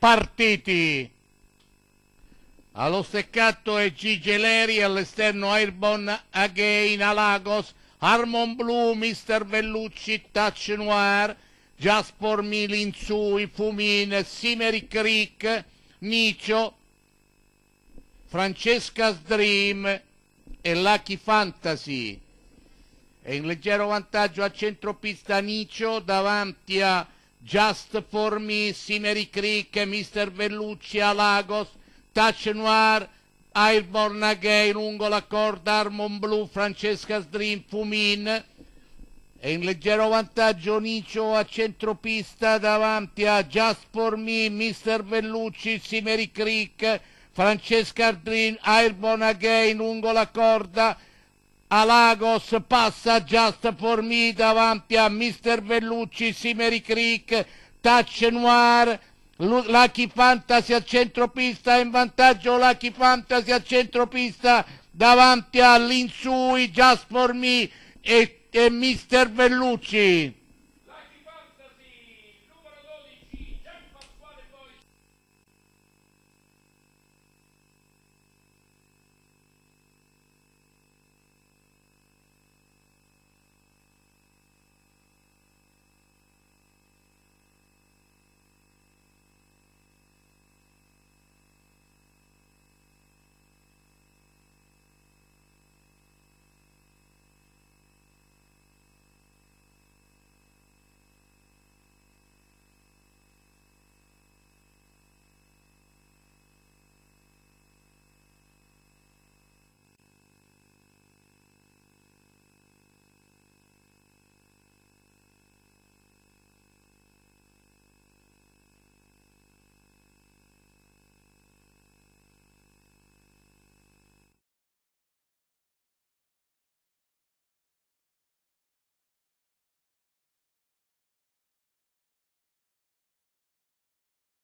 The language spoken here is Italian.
partiti. Allo steccato è Gigi Leri, all'esterno Airborne, Again, Alagos, Harmon Blu, Mr. Vellucci, Touch Noir, Jasper Milinsui, Fumin, Simeric Rick, Nicio, Francesca's Dream e Lucky Fantasy. È in leggero vantaggio a centropista Nicio davanti a Just for me, Sineri Creek, Mr. Bellucci, a Lagos, Touch Noir, Airborne Again, lungo la corda, Armon Blue, Francesca's Dream, Fumin. E in leggero vantaggio Nicio a centropista davanti a Just for me, Mr. Bellucci, Sineri Creek, Francesca's Dream, Airborne Again, lungo la corda, Alagos passa Just For Me davanti a Mr. Vellucci, Simeri Creek, Touch Noir, Lucky Fantasy a centropista, in vantaggio Lucky Fantasy a centropista davanti all'Insui, Just For Me e, e Mr. Vellucci.